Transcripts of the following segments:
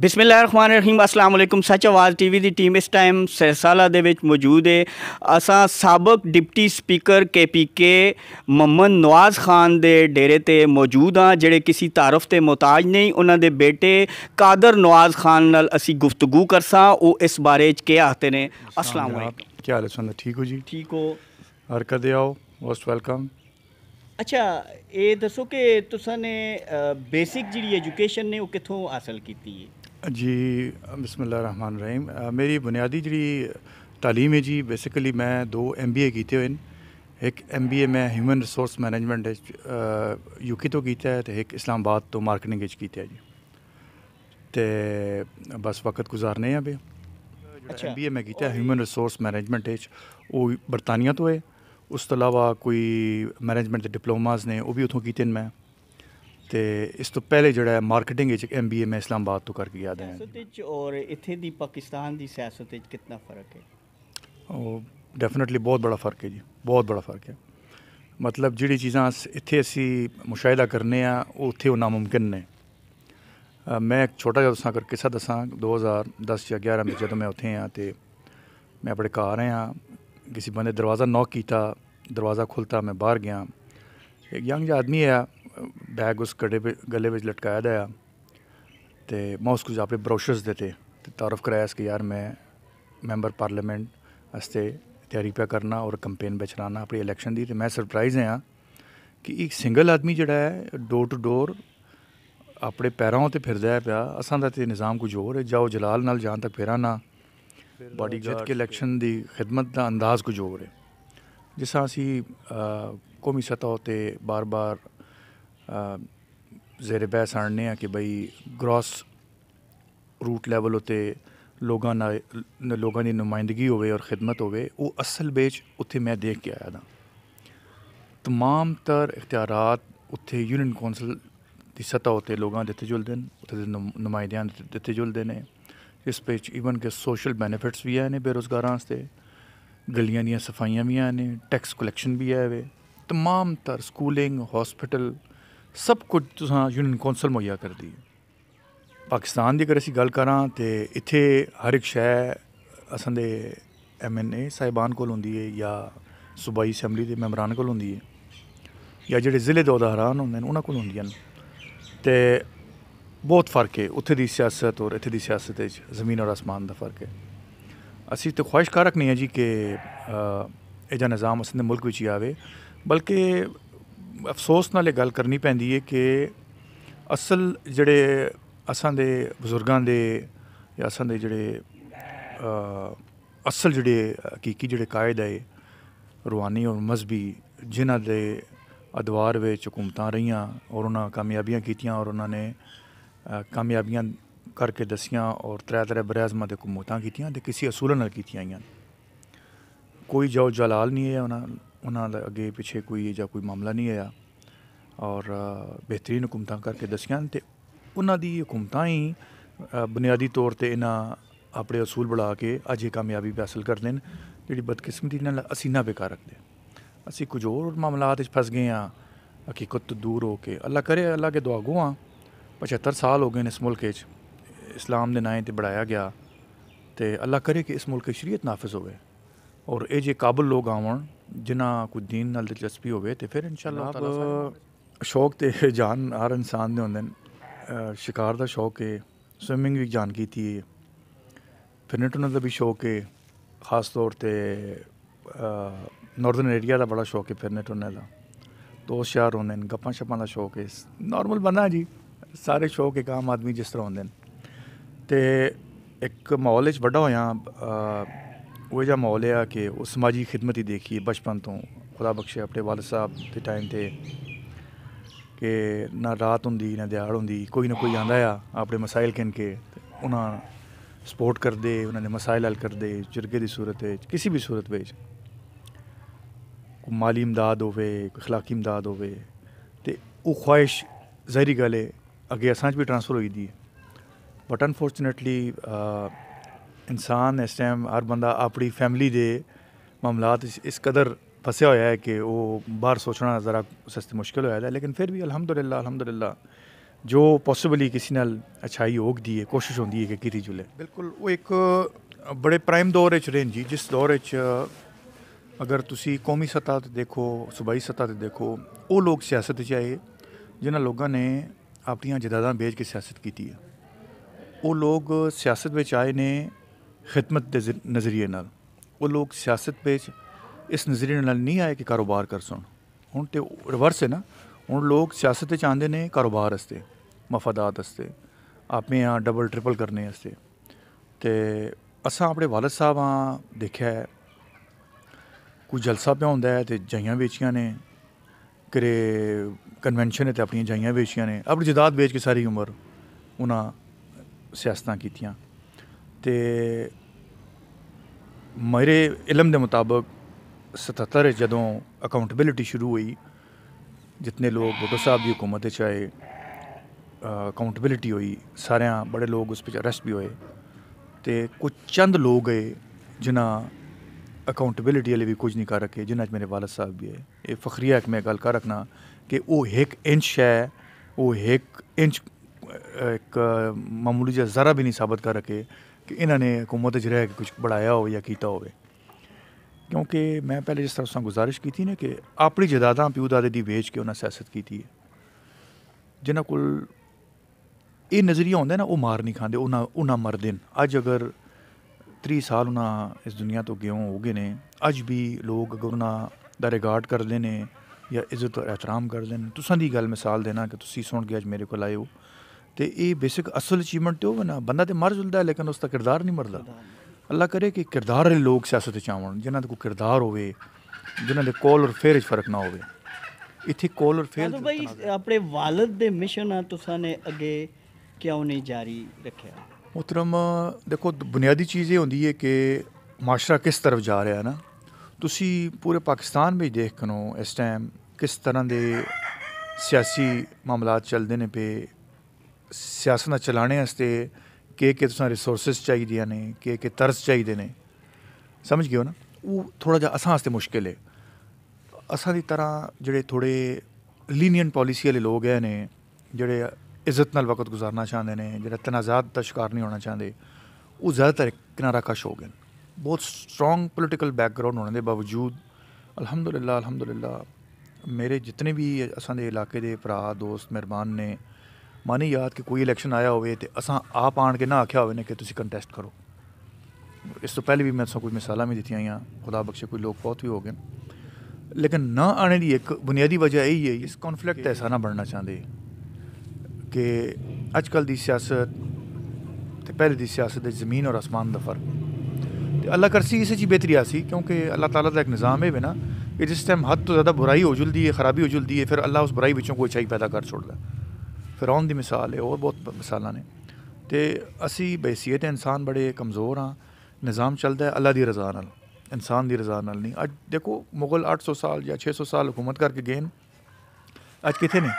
ਬਿਸਮਿਲ੍ਲਾਹਿਰਰਹਿਮਾਨਿਰਰਹੀਮ ਅਸਲਾਮ ਅਲੈਕੁਮ ਸੱਚ ਆਵਾਜ਼ ਟੀਵੀ ਦੀ ਟੀਮ ਇਸ ਟਾਈਮ ਸਹਿਸਾਲਾ ਦੇ ਵਿੱਚ ਮੌਜੂਦ ਹੈ ਅਸਾਂ ਸਾਬਕ deputy speaker KPK Muhammad Nawaz Khan ਦੇ ਡੇਰੇ ਤੇ ਮੌਜੂਦ ਆ ਜਿਹੜੇ ਕਿਸੇ ਤਾਰਫ ਤੇ ਮੁਤਾਜ ਨਹੀਂ ਉਹਨਾਂ ਦੇ ਬੇਟੇ ਕਾਦਰ ਨਵਾਜ਼ ਖਾਨ ਨਾਲ ਅਸੀਂ ਗੁਫ਼ਤਗੂ ਕਰਸਾਂ ਉਹ ਇਸ ਬਾਰੇ ਚ ਕੀ ਆਖਦੇ ਨੇ ਅਸਲਾਮ ਅਲੈਕੁਮ ਕੀ ਹਾਲ ਹੈ ਸੰਦਾ ਠੀਕ ਹੋ ਜੀ ਠੀਕ ਹੋ ਹਰਕਤ ਦੇ ਆਓ ਮੋਸਟ ਵੈਲਕਮ ਅੱਛਾ ਇਹ ਦੱਸੋ ਕਿ ਤੁਸੀਂ ਨੇ ਬੇਸਿਕ ਜਿਹੜੀ ਐਜੂਕੇਸ਼ਨ ਨੇ ਉਹ ਕਿੱਥੋਂ ਹਾਸਲ ਕੀਤੀ ਹੈ जी बसमिल रहीम मेरी बुनियादी जी तालीम है जी बेसिकली मैं दो एम बी ए कीते हुए एक एम बी ए में ह्यूमन रिसोर्स मैनेजमेंट यूके तो कीता है तो एक इस्लामाबाद तो मार्केटिंग कीता है जी तो बस वक्त गुजारने हैं बे अच्छा। एम बी ए में किया ह्यूमन रिसोर्स मैनेजमेंट वो बरतानिया तो है उस तो अलावा कोई मैनेजमेंट के डिप्लोमाज ने वो भी उतों कीते मैं ਤੇ ਇਸ ਤੋਂ ਪਹਿਲੇ ਜਿਹੜਾ ਹੈ ਮਾਰਕੀਟਿੰਗ ਵਿੱਚ ਐਮਬੀਏ ਮੈਂ ਇਸਲਾਮਾਬਾਦ ਤੋਂ ਕਰਕੇ ਗਿਆ ਦਾ ਸਿਆਸਤ ਵਿੱਚ ਔਰ ਇੱਥੇ ਦੀ ਪਾਕਿਸਤਾਨ ਦੀ ਸਿਆਸਤ ਵਿੱਚ ਕਿੰਨਾ ਫਰਕ ਹੈ ਉਹ ਡੈਫੀਨਿਟਲੀ ਬਹੁਤ ਬੜਾ ਫਰਕ ਹੈ ਜੀ ਬਹੁਤ ਬੜਾ ਫਰਕ ਹੈ ਮਤਲਬ ਜਿਹੜੀ ਚੀਜ਼ਾਂ ਇੱਥੇ ਅਸੀਂ ਮੁਸ਼ਾਹਦਾ ਕਰਨੇ ਆ ਉਹ ਉੱਥੇ ਉਹ ਨਾਮੁਮਕਿਨ ਨੇ ਮੈਂ ਇੱਕ ਛੋਟਾ ਜਿਹਾ ਦੱਸਾਂ ਕਰਕੇ ਕਿੱਸਾ ਦੱਸਾਂ 2010 ਜਾਂ 11 ਵਿੱਚ ਜਦੋਂ ਮੈਂ ਉੱਥੇ ਆ ਤੇ मैं अपने घर आया किसी बंदे दरवाज़ा नॉक किया दरवाज़ा खुलता मैं बाहर गया एक यंग आदमी आया ਬੈਗ ਉਸ ਕੜੇ ਵਿੱਚ ਗਲੇ ਵਿੱਚ ਲਟਕਾਇਆ ਦਿਆ ਤੇ ਮੈਂ ਉਸ ਕੁਝ ਆਪਣੇ ਬ੍ਰੋਸ਼ਰਸ ਦਿੱਤੇ ਤੇ ਤਾਰਫ ਕਰਾਇਆ ਇਸ ਕਿ ਯਾਰ ਮੈਂ ਮੈਂਬਰ ਪਾਰਲੀਮੈਂਟ ਅਸਤੇ ਤਿਆਰੀ ਪਿਆ ਕਰਨਾ ਔਰ ਕੈਂਪੇਨ ਬਚਰਾਨਾ ਆਪਣੀ ਇਲੈਕਸ਼ਨ ਦੀ ਤੇ ਮੈਂ ਸਰਪ੍ਰਾਈਜ਼ ਹਾਂ ਕਿ ਇੱਕ ਸਿੰਗਲ ਆਦਮੀ ਜਿਹੜਾ ਹੈ ਡੋਰ ਟੂ ਡੋਰ ਆਪਣੇ ਪੈਰਾਂ ਉਤੇ ਫਿਰਦਾ ਪਿਆ ਅਸਾਂ ਦਾ ਤੇ ਨਿਜ਼ਾਮ ਕੁਝ ਹੋਰ ਹੈ ਜਾਓ ਜਲਾਲ ਨਾਲ ਜਾਣ ਤੱਕ ਫੇਰਾ ਨਾ ਬਾਡੀ ਜਿੱਤ ਕੇ ਇਲੈਕਸ਼ਨ ਦੀ ਖਿਦਮਤ ਦਾ ਅੰਦਾਜ਼ ਕੁਝ ਹੋਰ ਹੈ ਜਿਸਾਂ ਅਸੀਂ ਕੌਮੀ ਸਤਾ ਉਤੇ ਬਾਰ-ਬਾਰ ਜ਼ੇਰੇ ਬਹਿਸ ਆਣਨੇ ਆ ਕਿ ਬਈ ਗ੍ਰੋਸ ਰੂਟ ਲੈਵਲ ਉਤੇ ਲੋਕਾਂ ਨਾਲ ਲੋਕਾਂ ਦੀ ਨੁਮਾਇੰਦਗੀ ਹੋਵੇ ਔਰ ਖidmat ਹੋਵੇ ਉਹ ਅਸਲ ਵਿੱਚ ਉੱਥੇ ਮੈਂ ਦੇਖ ਕੇ ਆਇਆ ਦਾ ਤਮਾਮ ਤਰ ਇਖਤਿਆਰਾਤ ਉੱਥੇ ਯੂਨੀਅਨ ਕੌਂਸਲ ਦੀ ਸਤਾ ਉਤੇ ਲੋਕਾਂ ਦਿੱਤੇ ਜੁਲਦੇ ਨੇ ਉੱਥੇ ਦੇ ਨੁਮਾਇੰਦਿਆਂ ਦਿੱਤੇ ਜੁਲਦੇ ਨੇ ਇਸ ਵਿੱਚ ਇਵਨ ਕਿ ਸੋਸ਼ਲ ਬੈਨੀਫਿਟਸ ਵੀ ਆ ਨੇ ਬੇਰੋਜ਼ਗਾਰਾਂ ਵਾਸਤੇ ਗਲੀਆਂ ਦੀਆਂ ਸਫਾਈਆਂ ਵੀ ਆ ਨੇ ਟੈਕਸ ਕਲੈਕਸ਼ਨ ਵੀ ਆ ਵੇ ਤਮਾਮ ਤਰ ਸਕੂਲਿੰਗ ਹਸਪੀਟਲ ਸਭ ਕੁਝ ਤੁਸੀਂ ਯੂਨੀਅਨ ਕੌਂਸਲ ਮੁਹੱਈਆ ਕਰਦੀ ਹੈ ਪਾਕਿਸਤਾਨ ਦੀ ਅਗਰ ਅਸੀਂ ਗੱਲ ਕਰਾਂ ਤੇ ਇੱਥੇ ਹਰ ਇੱਕ ਸ਼ੈ ਅਸਾਂ ਦੇ ਐਮਐਨਏ ਸਾਹਿਬਾਨ ਕੋਲ ਹੁੰਦੀ ਹੈ ਜਾਂ ਸੂਬਾਈ ਅਸੈਂਬਲੀ ਦੇ ਮੈਂਬਰਾਂ ਕੋਲ ਹੁੰਦੀ ਹੈ ਜਾਂ ਜਿਹੜੇ ਜ਼ਿਲ੍ਹੇ ਦੇ ਉਦਾਹਰਨ ਹੁੰਦੇ ਨੇ ਉਹਨਾਂ ਕੋਲ ਹੁੰਦੀਆਂ ਨੇ ਤੇ ਬਹੁਤ ਫਰਕ ਹੈ ਉੱਥੇ ਦੀ ਸਿਆਸਤ ਔਰ ਇੱਥੇ ਦੀ ਸਿਆਸਤ ਵਿੱਚ ਜ਼ਮੀਨ ਔਰ ਅਸਮਾਨ ਦਾ ਫਰਕ ਹੈ ਅਸੀਂ ਤੇ ਖੁਸ਼ਕਾਰਕ ਨਹੀਂ ਹੈ ਜੀ ਕਿ ਇਹ ਜਨ ਨਿਜ਼ਾਮ ਅਸਲ ਦੇ ਮੁਲਕ ਵਿੱਚ ਹੀ ਆਵੇ ਬਲਕਿ ਅਫਸੋਸ ਨਾਲ ਇਹ ਗੱਲ ਕਰਨੀ ਪੈਂਦੀ ਹੈ ਕਿ ਅਸਲ ਜਿਹੜੇ ਅਸਾਂ ਦੇ ਬਜ਼ੁਰਗਾਂ ਦੇ ਜਾਂ ਅਸਾਂ ਦੇ ਜਿਹੜੇ ਅਸਲ ਜਿਹੜੇ ਹਕੀਕੀ ਜਿਹੜੇ ਕਾਇਦ ਹੈ ਰੂਹਾਨੀ ਔਰ ਮਜ਼ਬੀ ਜਿਨ੍ਹਾਂ ਦੇ ਅਦਵਾਰ ਵਿੱਚ ਹਕੂਮਤਾਂ ਰਹੀਆਂ ਔਰ ਉਹਨਾਂ ਕਾਮਯਾਬੀਆਂ ਕੀਤੀਆਂ ਔਰ ਉਹਨਾਂ ਨੇ ਕਾਮਯਾਬੀਆਂ ਕਰਕੇ ਦਸੀਆਂ ਔਰ ਤਰ੍ਹਾਂ ਤਰ੍ਹਾਂ ਬਰਾਜ਼ਮਾਂ ਦੇ ਹਕੂਮਤਾਂ ਕੀਤੀਆਂ ਤੇ ਕਿਸੇ ਅਸੂਲ ਨਾਲ ਕੀਤੀਆਂ ਆਈਆਂ ਕੋਈ ਜੋ ਜਲਾਲ ਨਹੀਂ ਹੈ ਉਹਨਾਂ ਉਹਨਾਂ ਦਾ ਅੱਗੇ ਪਿੱਛੇ ਕੋਈ ਜਾਂ ਕੋਈ ਮਾਮਲਾ ਨਹੀਂ ਆਇਆ ਔਰ ਬਿਹਤਰੀਨ ਹਕੂਮਤਾਂ ਕਰਕੇ ਦੱਸਿਆ ਤੇ ਉਹਨਾਂ ਦੀ ਹਕੂਮਤਾਂ ਹੀ ਬੁਨਿਆਦੀ ਤੌਰ ਤੇ ਇਹਨਾਂ ਆਪਣੇ ਉਸੂਲ ਬਣਾ ਕੇ ਅੱਜ ਇਹ ਕਾਮਯਾਬੀ ਹਾਸਲ ਕਰਦੇ ਨੇ ਜਿਹੜੀ ਬਦਕਿਸਮਤੀ ਨਾਲ ਅਸੀਂ ਨਾ ਬੇਕਾਰ ਰੱਖਦੇ ਅਸੀਂ ਕੁਝ ਹੋਰ ਮਾਮਲਾਤ ਵਿੱਚ ਫਸ ਗਏ ਆ ਹਕੀਕਤ ਤੋਂ ਦੂਰ ਹੋ ਕੇ ਅੱਲਾ ਕਰੇ ਅੱਲਾ ਕੇ ਦੁਆ ਗੋਆ 75 ਸਾਲ ਹੋ ਗਏ ਨੇ ਇਸ ਮੁਲਕ ਵਿੱਚ ਇਸਲਾਮ ਦੇ ਨਾਂ ਤੇ ਬੜਾਇਆ ਗਿਆ ਤੇ ਅੱਲਾ ਕਰੇ ਕਿ ਇਸ ਮੁਲਕ ਦੀ ਸ਼ਰੀਅਤ ਨਾਫਿਜ਼ ਹੋਵੇ ਔਰ ਇਹ ਜੇ ਕਾਬਲ ਲੋਕ ਆਵਣ ਜਿਨ੍ਹਾਂ ਕੋਈ ਦੀਨ ਨਾਲ ਦਿਲਚਸਪੀ ਹੋਵੇ ਤੇ ਫਿਰ ਇਨਸ਼ਾਅੱਲਾ ਤਾਲਾ ਸ਼ੌਕ ਤੇ ਜਾਨ ਹਰ ਇਨਸਾਨ ਦੇ ਹੁੰਦੇ ਨੇ ਸ਼ਿਕਾਰ ਦਾ ਸ਼ੌਕ ਹੈ ਸਵਿਮਿੰਗ ਵੀ ਜਾਨ ਕੀਤੀ ਹੈ ਫਿਰ ਟੁਰਨ ਦਾ ਵੀ ਸ਼ੌਕ ਹੈ ਖਾਸ ਤੌਰ ਤੇ ਨਾਰਥਰਨ ਏਰੀਆ ਦਾ ਬੜਾ ਸ਼ੌਕ ਹੈ ਫਿਰਨੇ ਟੁਰਨੇ ਦਾ ਦੋ ਸ਼ਹਿਰ ਹੁੰਦੇ ਨੇ ਗੱਪਾਂ ਸ਼ੱਪਾਂ ਦਾ ਸ਼ੌਕ ਹੈ ਨਾਰਮਲ ਬੰਦਾ ਜੀ ਸਾਰੇ ਸ਼ੌਕ ਇੱਕ ਆਮ ਆਦਮੀ ਜਿਸ ਤਰ੍ਹਾਂ ਹੁੰਦੇ ਨੇ ਤੇ ਇੱਕ ਮਾਹੌਲ ਵਿੱਚ ਵੱਡਾ ਹੋਇਆ ਉਹ ਜਿਹਾ ਮਾਹੌਲ ਆ ਕਿ ਉਹ ਸਮਾਜੀ ਖidmat ਹੀ ਦੇਖੀ ਬਚਪਨ ਤੋਂ ਖੁਦਾ ਬਖਸ਼ੇ ਆਪਣੇ ਵਾਲਦ ਸਾਹਿਬ ਦੇ ਟਾਈਮ ਤੇ ਕਿ ਨਾ ਰਾਤ ਹੁੰਦੀ ਨਾ ਦਿਹਾੜ ਹੁੰਦੀ ਕੋਈ ਨਾ ਕੋਈ ਆਂਦਾ ਆ ਆਪਣੇ ਮਸਾਇਲ ਕਿਨ ਕੇ ਉਹਨਾਂ ਸਪੋਰਟ ਕਰਦੇ ਉਹਨਾਂ ਦੇ ਮਸਾਇਲ ਹੱਲ ਕਰਦੇ ਜਿਰਗੇ ਦੀ ਸੂਰਤ ਵਿੱਚ ਕਿਸੇ ਵੀ ਸੂਰਤ ਵਿੱਚ ਕੋ ਮਾਲੀ امداد ਹੋਵੇ ਕੋ اخلاقی امداد ਹੋਵੇ ਤੇ ਉਹ ਖੁਆਇਸ਼ ਜ਼ਹਿਰੀ ਗੱਲ ਹੈ ਅੱਗੇ ਅਸਾਂ 'ਚ ਵੀ ਟ੍ਰਾਂਸਫਰ ਹੋਈ ਦੀ ਬਟ ਅਨਫੋਰਚੂਨੇਟਲੀ ਇਨਸਾਨ ਇਸ ਟਾਈਮ ਹਰ ਬੰਦਾ ਆਪਣੀ ਫੈਮਿਲੀ ਦੇ ਮਾਮਲਾਤ ਇਸ ਕਦਰ ਫਸਿਆ ਹੋਇਆ ਹੈ ਕਿ ਉਹ ਬਾਹਰ ਸੋਚਣਾ ਜ਼ਰਾ ਸਸਤੇ ਮੁਸ਼ਕਲ ਹੋਇਆ ਹੈ ਲੇਕਿਨ ਫਿਰ ਵੀ ਅਲਹਮਦੁਲਿਲਾ ਅਲਹਮਦੁਲਿਲਾ ਜੋ ਪੋਸੀਬਲੀ ਕਿਸੇ ਨਾਲ ਅਛਾਈ ਦੀ ਹੈ ਕੋਸ਼ਿਸ਼ ਹੁੰਦੀ ਹੈ ਕਿ ਕਿਤੇ ਜੁਲੇ ਬਿਲਕੁਲ ਉਹ ਇੱਕ ਬੜੇ ਪ੍ਰਾਈਮ ਦੌਰ ਵਿੱਚ ਰਹਿਣ ਜੀ ਜਿਸ ਦੌਰ ਵਿੱਚ ਅਗਰ ਤੁਸੀਂ ਕੌਮੀ ਸਤਾ ਤੇ ਦੇਖੋ ਸੂਬਾਈ ਸਤਾ ਤੇ ਦੇਖੋ ਉਹ ਲੋਕ ਸਿਆਸਤ 'ਚ ਆਏ ਜਿਨ੍ਹਾਂ ਲੋਕਾਂ ਨੇ ਆਪਣੀਆਂ ਜਦਾਦਾਂ ਵੇਚ ਕੇ ਸਿਆਸਤ ਕੀਤੀ ਹੈ ਉਹ ਲੋਕ ਸਿਆਸਤ ਵਿੱਚ ਆਏ ਨੇ ਖਿਦਮਤ ਦੇ ਨਜ਼ਰੀਏ ਨਾਲ ਉਹ ਲੋਕ ਸਿਆਸਤ ਵਿੱਚ ਇਸ ਨਜ਼ਰੀਏ ਨਾਲ ਨਹੀਂ ਆਏ ਕਿ ਕਾਰੋਬਾਰ ਕਰ ਸੁਣ ਹੁਣ ਤੇ ਰਿਵਰਸ ਹੈ ਨਾ ਹੁਣ ਲੋਕ ਸਿਆਸਤ ਤੇ ਚਾਹੁੰਦੇ ਨੇ ਕਾਰੋਬਾਰ ਵਾਸਤੇ ਮਫਾਦਾਤ ਵਾਸਤੇ ਆਪੇ ਆ ਡਬਲ ਟ੍ਰਿਪਲ ਕਰਨੇ ਵਾਸਤੇ ਤੇ ਅਸਾਂ ਆਪਣੇ ਵਾਲਦ ਸਾਹਿਬ ਆ ਦੇਖਿਆ ਕੋਈ ਜਲਸਾ ਪਿਆ ਹੁੰਦਾ ਹੈ ਤੇ ਜਾਈਆਂ ਵੇਚੀਆਂ ਨੇ ਕਰੇ ਕਨਵੈਨਸ਼ਨ ਤੇ ਆਪਣੀਆਂ ਜਾਈਆਂ ਵੇਚੀਆਂ ਨੇ ਆਪਣੀ ਜਦਾਦ ਵੇਚ ਕੇ ਸਾਰੀ ਉਮਰ ਉਹਨਾਂ ਸਿਆਸਤਾਂ ਕੀਤੀਆਂ ਤੇ ਮੇਰੇ ਇਲਮ ਦੇ ਮੁਤਾਬਕ 77 ਜਦੋਂ ਅਕਾਊਂਟੇਬਿਲਟੀ ਸ਼ੁਰੂ ਹੋਈ ਜਿੰਨੇ ਲੋਕ ਬੋਟੋ ਸਾਹਿਬ ਦੀ ਹਕੂਮਤ ਚ ਆਏ ਅਕਾਊਂਟੇਬਿਲਟੀ ਹੋਈ ਸਾਰਿਆਂ ਬੜੇ ਲੋਕ ਉਸ ਵਿੱਚ ਅਰੈਸਟ ਵੀ ਹੋਏ ਤੇ ਕੁਝ ਚੰਦ ਲੋਕ ਗਏ ਜਿਨ੍ਹਾਂ ਅਕਾਊਂਟੇਬਿਲਟੀ ਲਈ ਵੀ ਕੁਝ ਨਹੀਂ ਕਰ ਰਕੇ ਜਿਨ੍ਹਾਂ 'ਚ ਮੇਰੇ ਵਾਲਦ ਸਾਹਿਬ ਵੀ ਹੈ ਇਹ ਫਖਰੀਆ ਇੱਕ ਮੈਂ ਗੱਲ ਕਰ ਰੱਖਣਾ ਕਿ ਉਹ ਇੱਕ ਇੰਚ ਹੈ ਉਹ ਇੱਕ ਇੰਚ ਇੱਕ ਮਾਮੂਲੀ ਜਿਹਾ ਜ਼ਰਾ ਵੀ ਨਹੀਂ ਸਾਬਤ ਕਰ ਰਕੇ ਕਿ ਇਹਨਾਂ ਨੇ ਹਕੂਮਤ ਜਿਹੜਾ ਹੈ ਕੁਝ ਬੜਾਇਆ ਹੋਵੇ ਜਾਂ ਕੀਤਾ ਹੋਵੇ ਕਿਉਂਕਿ ਮੈਂ ਪਹਿਲੇ ਜਿਸ ਤਰ੍ਹਾਂ ਗੁਜ਼ਾਰਿਸ਼ ਕੀਤੀ ਨੇ ਕਿ ਆਪਣੀ ਜਦਾਦਾਂ ਪਿਓ ਦਾਦੇ ਦੀ ਵੇਚ ਕੇ ਉਹਨਾਂ ਸਿਆਸਤ ਕੀਤੀ ਹੈ ਜਿਨ੍ਹਾਂ ਕੋਲ ਇਹ ਨਜ਼ਰੀਆ ਹੁੰਦਾ ਨਾ ਉਹ ਮਾਰ ਨਹੀਂ ਖਾਂਦੇ ਉਹਨਾਂ ਉਹਨਾਂ ਮਰਦੇ ਨੇ ਅੱਜ ਅਗਰ 30 ਸਾਲ ਉਹਨਾਂ ਇਸ ਦੁਨੀਆ ਤੋਂ ਗਿਓ ਹੋ ਗਏ ਨੇ ਅੱਜ ਵੀ ਲੋਕ ਗੁਰਨਾ ਦਾ ਰਿਗਾਰਡ ਕਰਦੇ ਨੇ ਜਾਂ ਇੱਜ਼ਤ ਤੇ ਇਤਰਾਮ ਕਰਦੇ ਨੇ ਤੁਸਾਂ ਦੀ ਗੱਲ ਮਿਸਾਲ ਦੇਣਾ ਕਿ ਤੁਸੀਂ ਸੁਣ ਕੇ ਅੱਜ ਮੇਰੇ ਕੋਲ ਆਏ ਹੋ ਤੇ ਇਹ ਬੇਸਿਕ ਅਸਲ ਅਚੀਵਮੈਂਟ ਤੇ ਉਹ ਬਣਾ ਬੰਦਾ ਤੇ ਮਰ ਜੁਲਦਾ ਲੇਕਿਨ ਉਸ ਦਾ ਕਿਰਦਾਰ ਨਹੀਂ ਮਰਦਾ ਅੱਲਾ ਕਰੇ ਕਿ ਕਿਰਦਾਰ ਵਾਲੇ ਲੋਕ ਸਿਆਸਤ ਚ ਆਉਣ ਜਿਨ੍ਹਾਂ ਦੇ ਕੋਈ ਕਿਰਦਾਰ ਹੋਵੇ ਜਿਨ੍ਹਾਂ ਦੇ ਕੋਲ ਔਰ ਫੇਰ ਫਰਕ ਨਾ ਹੋਵੇ ਇੱਥੇ ਕੋਲ ਔਰ ਫੇਰ ਬਈ ਆਪਣੇ ਵਾਲਦ ਦੇ ਮਿਸ਼ਨ ਆ ਤੁਸਾਂ ਨੇ ਅੱਗੇ ਕਿਉਂ ਨਹੀਂ ਜਾਰੀ ਰੱਖਿਆ ਮੁਹਤਰਮ ਦੇਖੋ ਬੁਨਿਆਦੀ ਚੀਜ਼ ਇਹ ਹੁੰਦੀ ਹੈ ਕਿ ਮਾਸ਼ਰਾ ਕਿਸ ਤਰਫ ਜਾ ਰਿਹਾ ਹੈ ਨਾ ਤੁਸੀਂ ਪੂਰੇ ਪਾਕਿਸਤਾਨ ਵਿੱਚ ਦੇਖ ਇਸ ਟਾਈਮ ਕਿਸ ਤਰ੍ਹਾਂ ਦੇ ਸਿਆਸੀ ਮਾਮਲਾਤ ਚੱਲਦੇ ਨੇ ਪੇ ਸਿਆਸਤ ਚਲਾਣੇ ਵਾਸਤੇ ਕਿ ਕਿ ਤੁਸਾਂ ਰਿਸੋਰਸਸ ਚਾਹੀਦੀਆਂ ਨੇ ਕਿ ਕਿ ਤਰਸ ਚਾਹੀਦੇ ਨੇ ਸਮਝ ਗਿਓ ਨਾ ਉਹ ਥੋੜਾ ਜਿਹਾ ਅਸਾਂ ਵਾਸਤੇ ਮੁਸ਼ਕਿਲ ਹੈ ਅਸਾਂ ਦੀ ਤਰ੍ਹਾਂ ਜਿਹੜੇ ਥੋੜੇ ਲੀਨੀਅਨ ਪਾਲਿਸੀ ਵਾਲੇ ਲੋਕ ਹੈ ਨੇ ਜਿਹੜੇ ਇੱਜ਼ਤ ਨਾਲ ਵਕਤ گزارਨਾ ਚਾਹੁੰਦੇ ਨੇ ਜਿਹੜਾ ਤਨਾਜ਼ਾਤ ਦਾ ਸ਼ਿਕਾਰ ਨਹੀਂ ਹੋਣਾ ਚਾਹੁੰਦੇ ਉਹ ਜ਼ਿਆਦਾਤਰ ਕਿਨਾਰਾ ਕਸ਼ ਹੋ ਗਏ ਬਹੁਤ ਸਟਰੋਂਗ ਪੋਲਿਟੀਕਲ ਬੈਕਗ੍ਰਾਉਂਡ ਹੋਣ ਦੇ ਬਾਵਜੂਦ ਅਲਹਮਦੁਲਿਲਾ ਅਲਹਮਦੁਲਿਲਾ ਮੇਰੇ ਜਿੰਨੇ ਵੀ ਅਸਾਂ ਦੇ ਇਲਾਕੇ ਦੇ ਭਰਾ ਦੋਸਤ ਮਿਹਰਬਾਨ ਨੇ मन ही याद कि कोई इलेक्शन आया हो असा आप ਆਣ ਕੇ ਨਾ ਆਖਿਆ ਹੋਵੇ ਨੇ ਕਿ ਤੁਸੀਂ ਕੰਟੈਸਟ ਕਰੋ ਇਸ ਤੋਂ ਪਹਿਲੇ ਵੀ ਮੈਂ ਤੁਹਾਨੂੰ ਕੁਝ ਮਿਸਾਲਾਂ ਵੀ ਦਿੱਤੀਆਂ ਆ ਖੁਦਾ ਬਖਸ਼ੇ ਕੋਈ ਲੋਕ ਬਹੁਤ ਵੀ लेकिन ना आने की एक बुनियादी वजह यही है इस कॉन्फ्लिक्ट ऐसा ना बनना चाहते कि अजकल की सियासत तो पहले की सियासत जमीन और आसमान का फर्क अल्लाह करसी इसी चीज़ बेहतरी आसी क्योंकि अल्लाह तला का एक निज़ाम है ना कि जिस टाइम हद तो ज़्यादा बुराई हो जुलती है ख़राबी हो जुलती है फिर अल्लाह उस बुराई बच्चों को अच्छाई पैदा कर छोड़ता है फिरौन की मिसाल है और बहुत मिसाल ने तो असी बहसीयत इंसान बड़े कमज़ोर हाँ निज़ाम चलता है अल्लाह की रजा न इंसान की रजा नाल नहीं अज देखो मुगल अठ सौ साल या छे सौ साल हुकूमत करके गए अज कि ने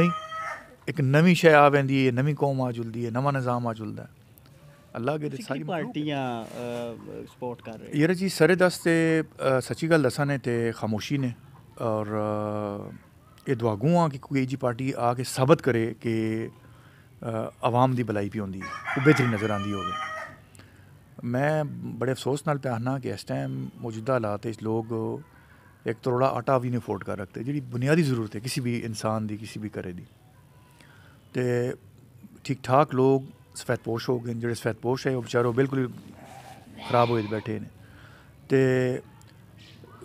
नहीं एक नवी शह आ जाती है नवी कौम आ जुलती है नवा निज़ाम आ जुलता है अल्लाह के यार जी सरे दस से सच्ची गल दसा ने खामोशी ने और ये दुआगू हाँ कि ਜੀ ਪਾਰਟੀ ਆ ਕੇ ਸਾਬਤ ਕਰੇ ਕਿ ਆਵਾਮ ਦੀ ਭਲਾਈ ਵੀ ਹੁੰਦੀ ਹੈ ਉਹ ਬਿਹਤਰੀ ਨਜ਼ਰ ਆਂਦੀ ਹੋਵੇ ਮੈਂ ਬੜੇ ਅਫਸੋਸ ਨਾਲ ਪਿਆਹਨਾ ਕਿ ਇਸ ਟਾਈਮ ਮੌਜੂਦਾ ਹਾਲਾਤ ਵਿੱਚ एक तोड़ा आटा भी नहीं अफोर्ड कर रखते जी बुनियादी जरूरत है किसी भी इंसान की किसी भी घरे की तो ठीक ठाक लोग सफेद हो गए जो सफेद पोश है वो बेचारे बिल्कुल खराब हो बैठे ने तो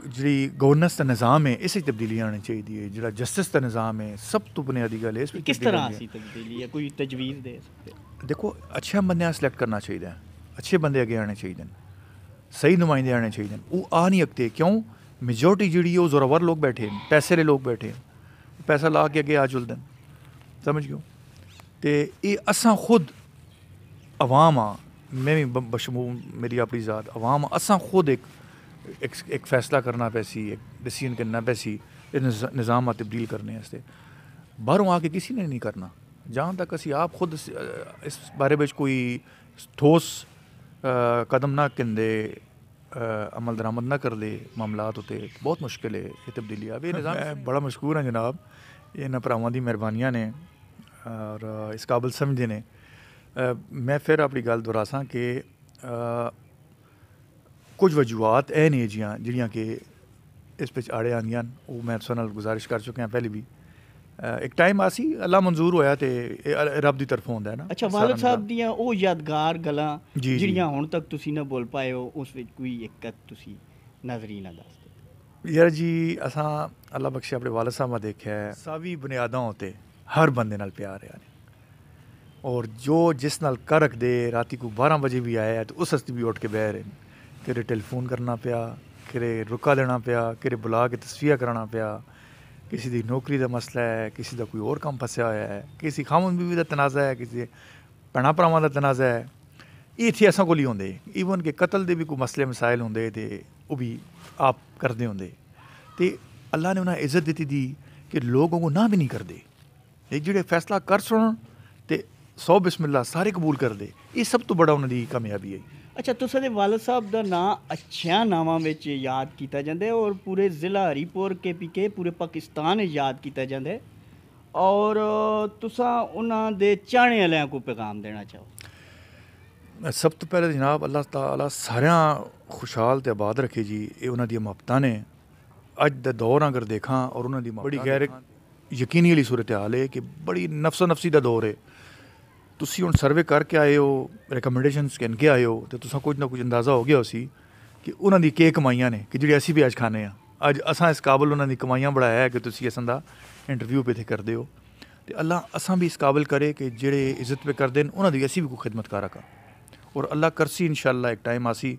ਜਿਹੜੀ ਗਵਰਨੈਂਸ ਦਾ ਨਿਜ਼ਾਮ ਹੈ ਇਸੇ ਤਬਦੀਲੀ ਆਣੀ ਚਾਹੀਦੀ ਹੈ ਜਿਹੜਾ ਜਸਟਿਸ ਦਾ ਨਿਜ਼ਾਮ ਹੈ ਸਭ ਤੋਂ ਬੁਨਿਆਦੀ ਗੱਲ ਇਸ ਵਿੱਚ ਕਿਸ ਤਰ੍ਹਾਂ ਸੀ ਤਬਦੀਲੀ ਹੈ ਕੋਈ ਤਜਵੀਜ਼ ਦੇ ਸਕਦੇ ਦੇਖੋ ਅੱਛਾ ਬੰਦਿਆਂ ਸਿਲੈਕਟ ਕਰਨਾ ਚਾਹੀਦਾ ਹੈ ਅੱਛੇ ਬੰਦੇ ਅੱਗੇ ਆਣੇ ਚਾਹੀਦੇ ਨੇ ਸਹੀ ਨੁਮਾਇंदे ਆਣੇ ਚਾਹੀਦੇ ਨੇ ਉਹ ਆ ਨਹੀਂ ਅਕਤੇ ਕਿਉਂ ਮੈਜੋਰਟੀ ਜਿਹੜੀ ਹੈ ਉਹ ਜ਼ੋਰਾਵਰ ਲੋਕ ਬੈਠੇ ਨੇ ਪੈਸੇ ਦੇ ਲੋਕ ਬੈਠੇ ਨੇ ਪੈਸਾ ਲਾ ਕੇ ਅੱਗੇ ਆ ਜੁਲਦੇ ਨੇ ਸਮਝ ਗਿਓ ਤੇ ਇਹ ਅਸਾਂ ਖੁਦ ਆਵਾਮ ਆ ਮੈਂ ਵੀ ਬਸ਼ਮੂ ਮੇਰੀ ਆਪਣੀ ਜ਼ਾਤ ਆਵਾਮ ਅਸਾਂ ਖੁਦ ਇੱਕ एक, एक फैसला करना पैसी एक डिसीजन करना पैसी निज़ाम तब्दील करने आस्तै बाहरों आके किसी ने नहीं करना जहाँ तक असी आप खुद इस बारे में कोई ठोस कदम ना किंदे अमल दरामद ना कर दे मामला उत्ते बहुत मुश्किल है ये तब्दीली अब ये निज़ाम बड़ा मशहूर हैं जनाब इन्होंने भरावान की मेहरबानियां ने और इस काबल समझते ने मैं फिर अपनी गल दोहरासा कि ਕੁਝ ਵਜੂਹਤ ਇਹ ਨੇ ਜੀਆਂ ਜਿਹੜੀਆਂ ਕਿ ਇਸ ਵਿੱਚ ਆੜੇ ਆਂਦੀਆਂ ਉਹ ਮੈਂ ਤੁਹਾਨੂੰ ਨਾਲ ਗੁਜ਼ਾਰਿਸ਼ ਕਰ ਚੁੱਕਿਆ ਪਹਿਲੇ ਵੀ ਇੱਕ ਟਾਈਮ ਆਸੀ ਅੱਲਾ ਮਨਜ਼ੂਰ ਹੋਇਆ ਤੇ ਰੱਬ ਦੀ ਤਰਫੋਂ ਹੁੰਦਾ ਹੈ ਨਾ ਅੱਛਾ ਵਾਲਦ ਸਾਹਿਬ ਦੀਆਂ ਉਹ ਯਾਦਗਾਰ ਗੱਲਾਂ ਜਿਹੜੀਆਂ ਹੁਣ ਤੱਕ ਤੁਸੀਂ ਨਾ ਬੋਲ ਪਾਏ ਹੋ ਉਸ ਵਿੱਚ ਕੋਈ ਇੱਕਤ ਤੁਸੀਂ ਨਾ ਦੱਸ ਦਿਓ ਯਾਰ ਜੀ ਅਸਾਂ ਅੱਲਾ ਬਖਸ਼ੇ ਆਪਣੇ ਵਾਲਦ ਸਾਹਿਬ ਮਾ ਦੇਖਿਆ ਹੈ ਸਾਵੀ ਬੁਨਿਆਦਾਂ ਉਤੇ ਹਰ ਬੰਦੇ ਨਾਲ ਪਿਆਰ ਹੈ ਔਰ ਜੋ ਜਿਸ ਨਾਲ ਕਰਕ ਦੇ ਰਾਤੀ ਕੋ 12 ਵਜੇ ਵੀ ਆਇਆ ਹੈ ਤੇ ਉਸ ਹਸਤੀ ਵੀ ਉੱਠ ਕੇ ਬਹਿ ਰਹੇ ਨੇ ਕਿਰੇ ਟੈਲੀਫੋਨ ਕਰਨਾ ਪਿਆ ਕਿਰੇ ਰੁਕਾ ਦੇਣਾ ਪਿਆ ਕਿਰੇ ਬੁਲਾ ਕੇ ਤਸਵੀਆ ਕਰਾਣਾ ਪਿਆ ਕਿਸੇ ਦੀ ਨੌਕਰੀ ਦਾ ਮਸਲਾ ਹੈ ਕਿਸੇ ਦਾ ਕੋਈ ਹੋਰ ਕੰਮ ਫਸਿਆ ਹੋਇਆ ਹੈ ਕਿਸੇ ਖਾਮਨ ਬੀਵੀ ਦਾ ਤਨਾਜ਼ਾ ਹੈ ਕਿਸੇ ਪਣਾ ਪਰਮਾ ਦਾ ਤਨਾਜ਼ਾ ਹੈ ਇਹ ਇੱਥੇ ਅਸਾਂ ਕੋਲ ਹੀ ਹੁੰਦੇ ਈਵਨ ਕਿ ਕਤਲ ਦੇ ਵੀ ਕੋਈ ਮਸਲੇ ਮਸਾਇਲ ਹੁੰਦੇ ਤੇ ਉਹ ਵੀ ਆਪ ਕਰਦੇ ਹੁੰਦੇ ਤੇ ਅੱਲਾ ਨੇ ਉਹਨਾਂ ਇੱਜ਼ਤ ਦਿੱਤੀ ਦੀ ਕਿ ਲੋਕਾਂ ਨੂੰ ਨਾ ਵੀ ਨਹੀਂ ਕਰਦੇ ਇਹ ਜਿਹੜੇ ਫੈਸਲਾ ਕਰ ਸੁਣਨ ਤੇ ਸੋ ਬਿਸਮਿਲ੍ਲਾ ਸਾਰੇ ਕਬੂਲ ਕਰਦੇ ਇਹ ਸਭ ਤੋਂ ਬੜਾ ਉਹਨਾਂ ਦੀ ਕਾਮਯਾਬੀ ਹੈ ਅੱਛਾ ਤੁਸੀਂ ਦੇ ਵਾਲਦ ਸਾਹਿਬ ਦਾ ਨਾਂ ਅੱਛਿਆਂ ਨਾਵਾਂ ਵਿੱਚ ਯਾਦ ਕੀਤਾ ਜਾਂਦਾ ਹੈ ਔਰ ਪੂਰੇ ਜ਼ਿਲ੍ਹਾ ਹਰੀਪੁਰ ਕੇਪੀਕੇ ਪੂਰੇ ਪਾਕਿਸਤਾਨ ਯਾਦ ਕੀਤਾ ਜਾਂਦਾ ਹੈ ਔਰ ਤੁਸੀਂ ਉਹਨਾਂ ਦੇ ਚਾਹਣੇ ਵਾਲਿਆਂ ਕੋ ਪੈਗਾਮ ਦੇਣਾ ਚਾਹੋ ਸਭ ਤੋਂ ਪਹਿਲੇ ਜਨਾਬ ਅੱਲਾਹ ਤਾਲਾ ਸਾਰਿਆਂ ਖੁਸ਼ਹਾਲ ਤੇ ਆਬਾਦ ਰੱਖੇ ਜੀ ਇਹ ਉਹਨਾਂ ਦੀਆਂ ਮੁਹੱਬਤਾਂ ਨੇ ਅੱਜ ਦਾ ਦੌਰ ਅਗਰ ਦੇਖਾਂ ਔਰ ਉਹਨਾਂ ਦੀ ਬੜੀ ਗੈਰ ਯਕੀਨੀ ਵਾਲੀ ਸੂਰਤ ਹਾਲ ਹੈ ਕਿ ਬੜੀ ਨਫਸੋ ਨਫਸੀ ਦਾ ਦੌਰ ਹੈ ਤੁਸੀਂ ਹੁਣ ਸਰਵੇ ਕਰਕੇ ਆਏ ਹੋ ਰეკਮੈਂਡੇਸ਼ਨਸ ਕਿਨ ਕੇ ਆਏ ਹੋ ਤੇ ਤੁਸੀਂ ਕੁਝ ਨਾ ਕੁਝ ਅੰਦਾਜ਼ਾ ਹੋ ਗਿਆ ਹੋਸੀ ਕਿ ਉਹਨਾਂ ਦੀ ਕੀ ਕਮਾਈਆਂ ਨੇ ਕਿ ਜਿਹੜੀ ਅਸੀਂ ਵੀ ਅੱਜ ਖਾਣੇ ਆ ਅੱਜ ਅਸਾਂ ਇਸ ਕਾਬਲ ਉਹਨਾਂ ਦੀ ਕਮਾਈਆਂ ਬੜਾਇਆ ਹੈ ਕਿ ਤੁਸੀਂ ਅਸਾਂ ਦਾ ਇੰਟਰਵਿਊ ਪੇ ਤੇ ਕਰਦੇ ਹੋ ਤੇ ਅੱਲਾ ਅਸਾਂ ਵੀ ਇਸ ਕਾਬਲ ਕਰੇ ਕਿ ਜਿਹੜੇ ਇੱਜ਼ਤ ਪੇ ਕਰਦੇ ਨੇ ਉਹਨਾਂ ਦੀ ਅਸੀਂ ਵੀ ਕੋਈ ਖidmat ਕਾ ਔਰ ਅੱਲਾ ਕਰਸੀ ਇਨਸ਼ਾਅੱਲਾ ਇੱਕ ਟਾਈਮ ਆਸੀ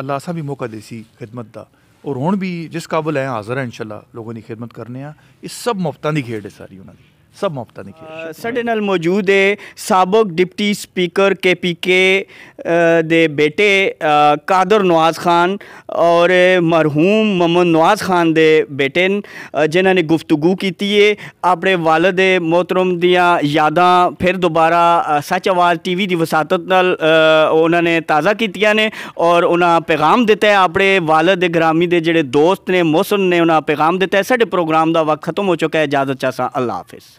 ਅੱਲਾ ਅਸਾਂ ਵੀ ਮੌਕਾ ਦੇਸੀ ਖਿਦਮਤ ਦਾ ਔਰ ਹੁਣ ਵੀ ਜਿਸ ਕਾਬਲ ਹੈ ਹਾਜ਼ਰ ਹੈ ਇਨਸ਼ਾਅੱਲਾ ਲੋਕਾਂ ਦੀ ਖਿਦਮਤ ਕਰਨੇ ਆ ਇਹ ਸਭ ਮੁਫਤਾਂ ਦੀ ਖੇਡ ਹੈ ਸਾਰੀ ਉਹਨਾਂ ਦੀ सब मुफ्त निकले सडनल मौजूद है सबक डिप्टी स्पीकर के पी के दे बेटे कादर नवाज खान और मरहूम मोहम्मद नवाज खान दे बेटे न जिन्होंने गुफ्तगु की है अपने वालद मोहतरम दियादा फिर दोबारा सच आवाज़ टी वी की न उन्होंने ताज़ा कितिया ने और उन्होंने पैगाम दिता है अपने वालद ग्रामी के जोड़े दोस्त ने मौसम ने उन्हें पैगाम दिता है साढ़े प्रोग्राम का वक्त खत्म हो चुका है इजाजत चाहा अल्लाह हाफिज़